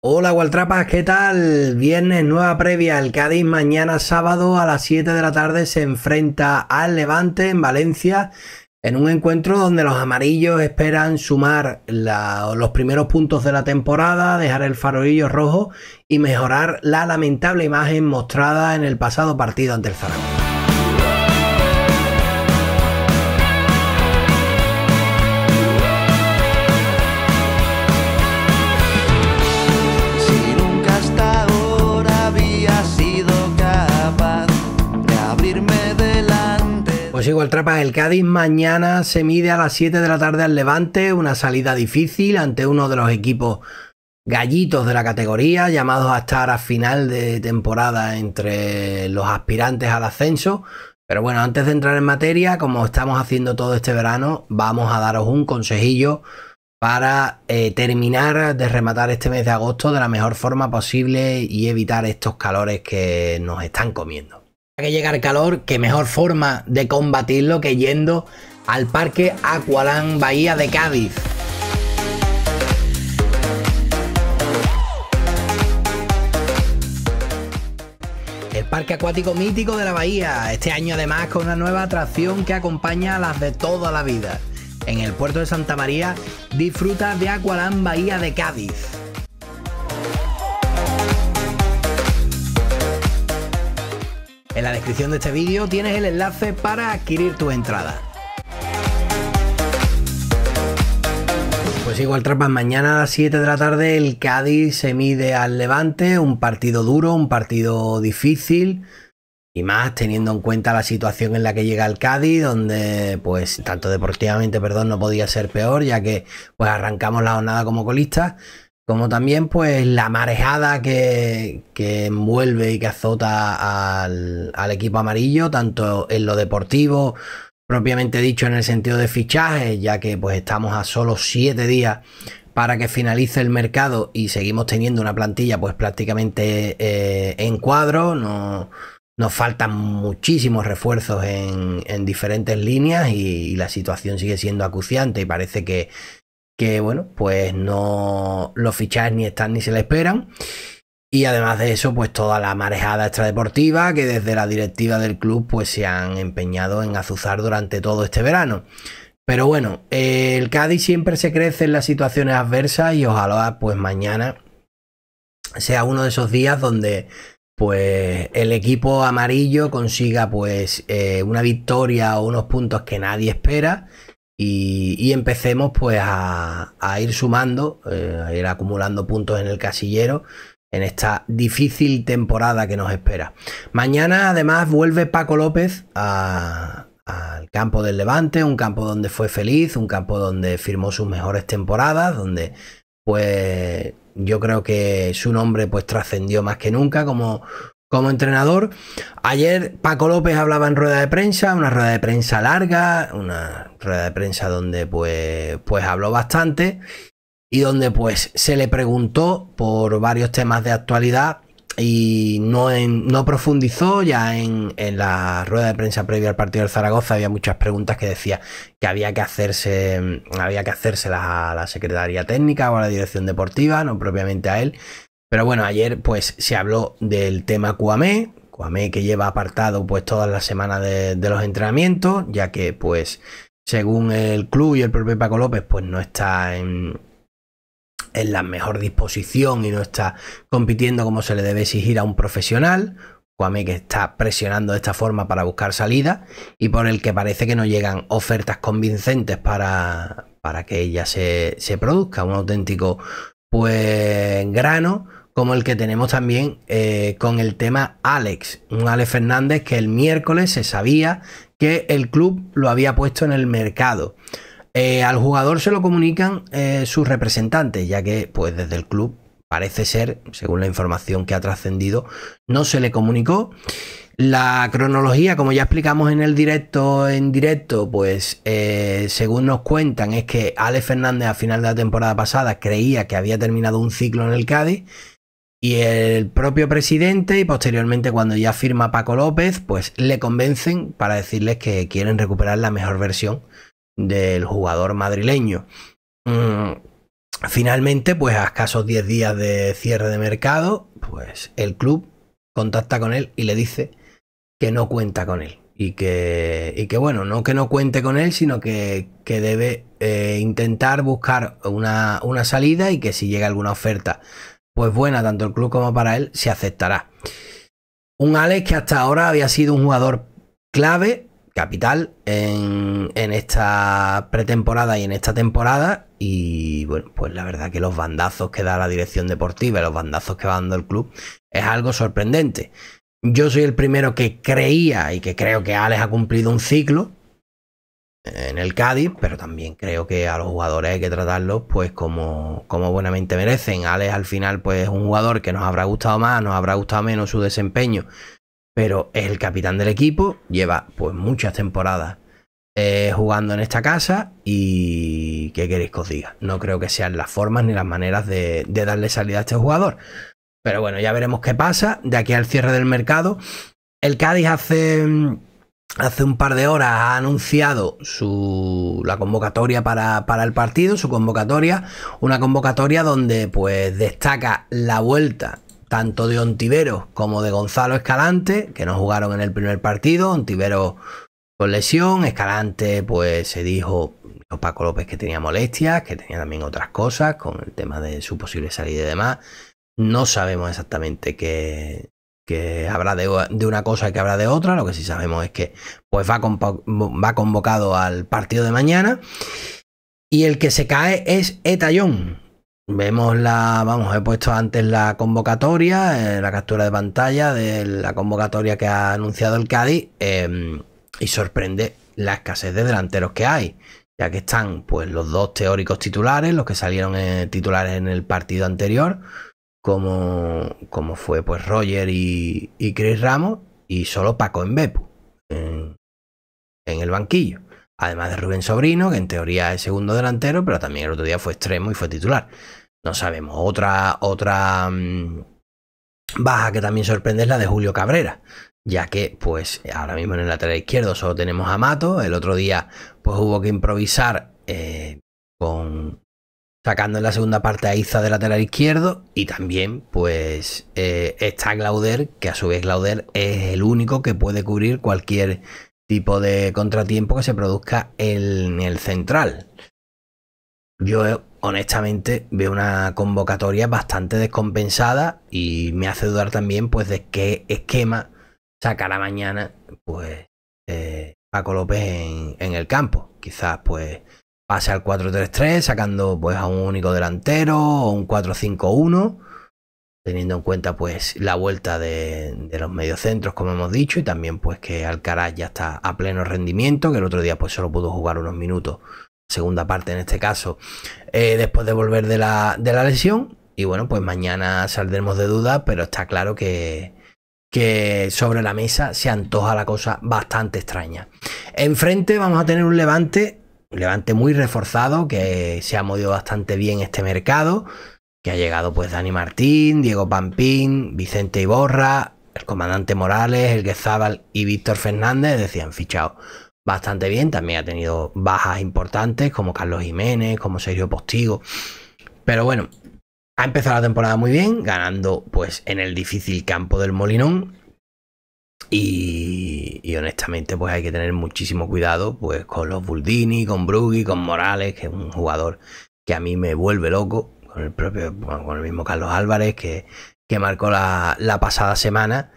Hola Gualtrapas, ¿qué tal? Viernes nueva previa, el Cádiz mañana sábado a las 7 de la tarde se enfrenta al Levante en Valencia en un encuentro donde los amarillos esperan sumar los primeros puntos de la temporada, dejar el farolillo rojo y mejorar la lamentable imagen mostrada en el pasado partido ante el Zaragoza. sigo el Trapa el Cádiz. Mañana se mide a las 7 de la tarde al Levante, una salida difícil ante uno de los equipos gallitos de la categoría, llamados a estar a final de temporada entre los aspirantes al ascenso. Pero bueno, antes de entrar en materia, como estamos haciendo todo este verano, vamos a daros un consejillo para eh, terminar de rematar este mes de agosto de la mejor forma posible y evitar estos calores que nos están comiendo que llega el calor, qué mejor forma de combatirlo que yendo al Parque Aqualán Bahía de Cádiz. El parque acuático mítico de la bahía, este año además con una nueva atracción que acompaña a las de toda la vida. En el puerto de Santa María disfruta de Aqualán Bahía de Cádiz. En la descripción de este vídeo tienes el enlace para adquirir tu entrada. Pues igual Trapas, mañana a las 7 de la tarde el Cádiz se mide al Levante, un partido duro, un partido difícil, y más teniendo en cuenta la situación en la que llega el Cádiz, donde pues tanto deportivamente, perdón, no podía ser peor, ya que pues arrancamos la jornada como colistas, como también pues la marejada que, envuelve y que azota al, equipo amarillo, tanto en lo deportivo, propiamente dicho en el sentido de fichaje, ya que pues estamos a solo 7 días para que finalice el mercado y seguimos teniendo una plantilla pues prácticamente eh, en cuadro, nos faltan muchísimos refuerzos en, diferentes líneas y la situación sigue siendo acuciante y parece que que bueno, pues no los fichajes ni están ni se le esperan. Y además de eso, pues toda la marejada extradeportiva que desde la directiva del club pues se han empeñado en azuzar durante todo este verano. Pero bueno, el Cádiz siempre se crece en las situaciones adversas y ojalá pues mañana sea uno de esos días donde pues el equipo amarillo consiga pues eh, una victoria o unos puntos que nadie espera y, empecemos pues a, ir sumando, eh, a ir acumulando puntos en el casillero en esta difícil temporada que nos espera. Mañana además vuelve Paco López al campo del Levante, un campo donde fue feliz, un campo donde firmó sus mejores temporadas, donde pues yo creo que su nombre pues trascendió más que nunca como, como entrenador. Ayer Paco López hablaba en rueda de prensa, una rueda de prensa larga, una rueda de prensa donde pues, pues habló bastante y donde pues se le preguntó por varios temas de actualidad y no, no profundizó ya en, en, la rueda de prensa previa al partido del Zaragoza había muchas preguntas que decía que había que hacerse había que hacérselas a la secretaría técnica o a la dirección deportiva no propiamente a él pero bueno, ayer pues se habló del tema Cuamé, Cuamé que lleva apartado pues todas las semanas de, los entrenamientos, ya que pues según el club y el propio Paco López pues no está en, la mejor disposición y no está compitiendo como se le debe exigir a un profesional, Cuamé que está presionando de esta forma para buscar salida y por el que parece que no llegan ofertas convincentes para, para que ella se, se, produzca. Un auténtico pues grano como el que tenemos también eh, con el tema Alex, un Alex Fernández que el miércoles se sabía que el club lo había puesto en el mercado. Eh, al jugador se lo comunican eh, sus representantes, ya que pues desde el club parece ser, según la información que ha trascendido, no se le comunicó. La cronología, como ya explicamos en el directo, en directo, pues según nos cuentan, es que Alex Fernández a final de la temporada pasada creía que había terminado un ciclo en el Cádiz y el propio presidente y posteriormente cuando ya firma Paco López, pues le convencen para decirles que quieren recuperar la mejor versión del jugador madrileño. Mm, finalmente, pues a escasos 10 días de cierre de mercado, pues el club contacta con él y le dice que no cuenta con él. Y que, y que bueno, no que no cuente con él, sino que, que debe eh, intentar buscar una, una salida y que si llega alguna oferta pues buena tanto el club como para él, se aceptará. Un Alex que hasta ahora había sido un jugador clave, capital, en, en esta pretemporada y en esta temporada. Y bueno, pues la verdad que los bandazos que da la dirección deportiva, los bandazos que va dando el club, es algo sorprendente. Yo soy el primero que creía y que creo que Alex ha cumplido un ciclo, en el Cádiz, pero también creo que a los jugadores hay que tratarlos pues como, como buenamente merecen. Alex al final pues es un jugador que nos habrá gustado más, nos habrá gustado menos su desempeño, pero es el capitán del equipo, lleva pues muchas temporadas eh, jugando en esta casa y ¿qué queréis que os diga? No creo que sean las formas ni las maneras de, de darle salida a este jugador. Pero bueno, ya veremos qué pasa de aquí al cierre del mercado. El Cádiz hace hace un par de horas ha anunciado su, la convocatoria para, el partido, su convocatoria, una convocatoria donde pues destaca la vuelta tanto de Ontiveros como de Gonzalo Escalante, que no jugaron en el primer partido, Ontivero con lesión, Escalante pues se dijo Paco López que tenía molestias, que tenía también otras cosas con el tema de su posible salida y demás. No sabemos exactamente qué, que habrá de, una cosa y que habrá de otra. Lo que sí sabemos es que pues va, convocado al partido de mañana. Y el que se cae es Etayón. Vemos la, vamos, he puesto antes la convocatoria, eh, la captura de pantalla de la convocatoria que ha anunciado el Cádiz em, y sorprende la escasez de delanteros que hay, ya que están pues los dos teóricos titulares, los que salieron eh, titulares en el partido anterior, como, fue pues Roger y, y Chris Ramos y solo Paco en en, en el banquillo. Además de Rubén Sobrino, que en teoría es segundo delantero, pero también el otro día fue extremo y fue titular. No sabemos. Otra, otra mm, baja que también sorprende es la de Julio Cabrera, ya que pues ahora mismo en el lateral izquierdo solo tenemos a Mato. El otro día pues hubo que improvisar eh, con, sacando en la segunda parte a Iza de lateral izquierdo y también pues eh, está Glauder, que a su vez Glauder es el único que puede cubrir cualquier tipo de contratiempo que se produzca en el central. Yo eh, honestamente veo una convocatoria bastante descompensada y me hace dudar también pues de qué esquema sacará mañana pues eh, Paco López en el campo. Quizás pues pase al 4-3-3, sacando pues a un único delantero o un 4-5-1, teniendo en cuenta pues la vuelta de, los mediocentros, como hemos dicho, y también pues que Alcaraz ya está a pleno rendimiento, que el otro día pues solo pudo jugar unos minutos, segunda parte en este caso, eh, después de volver de la, de la lesión. Y bueno, pues mañana saldremos de duda, pero está claro que, que sobre la mesa se antoja la cosa bastante extraña. Enfrente vamos a tener un levante levante muy reforzado, que se ha movido bastante bien este mercado, que ha llegado pues Dani Martín, Diego Pampín, Vicente Iborra, el comandante Morales, el Guezábal y Víctor Fernández, decían fichado bastante bien, también ha tenido bajas importantes como Carlos Jiménez, como Sergio Postigo, pero bueno, ha empezado la temporada muy bien, ganando pues en el difícil campo del Molinón y y honestamente, pues hay que tener muchísimo cuidado pues, con los Buldini, con Brugui, con Morales, que es un jugador que a mí me vuelve loco, con el propio, con el mismo Carlos Álvarez, que, que marcó la, la pasada semana.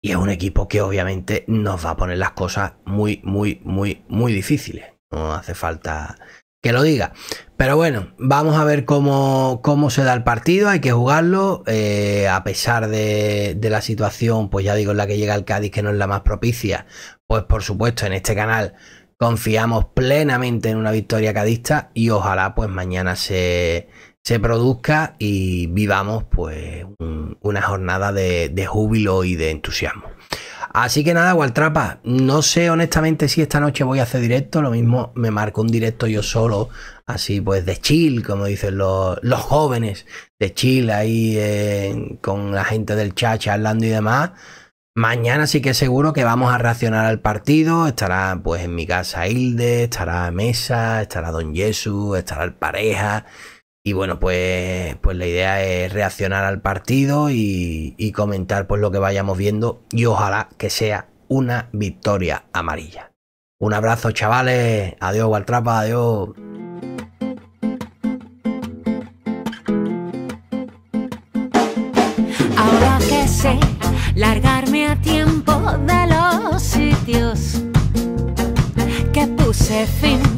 Y es un equipo que obviamente nos va a poner las cosas muy, muy, muy, muy difíciles. No hace falta que lo diga. Pero bueno, vamos a ver cómo, se da el partido, hay que jugarlo, eh, a pesar de, la situación, pues ya digo, en la que llega el Cádiz, que no es la más propicia, pues por supuesto en este canal confiamos plenamente en una victoria cadista y ojalá pues mañana se, produzca y vivamos pues una jornada de, de júbilo y de entusiasmo. Así que nada, Waltrapa, no sé honestamente si esta noche voy a hacer directo, lo mismo me marco un directo yo solo, así pues de chill, como dicen los, jóvenes, de chill ahí eh, con la gente del chat charlando y demás. Mañana sí que seguro que vamos a reaccionar al partido. Estará pues en mi casa Hilde, estará Mesa, estará Don Jesús, estará el Pareja, y bueno, pues, pues la idea es reaccionar al partido y, comentar pues, lo que vayamos viendo y ojalá que sea una victoria amarilla. Un abrazo chavales, adiós Waltrapa, adiós. Ahora que sé largarme a tiempo de los sitios que puse fin.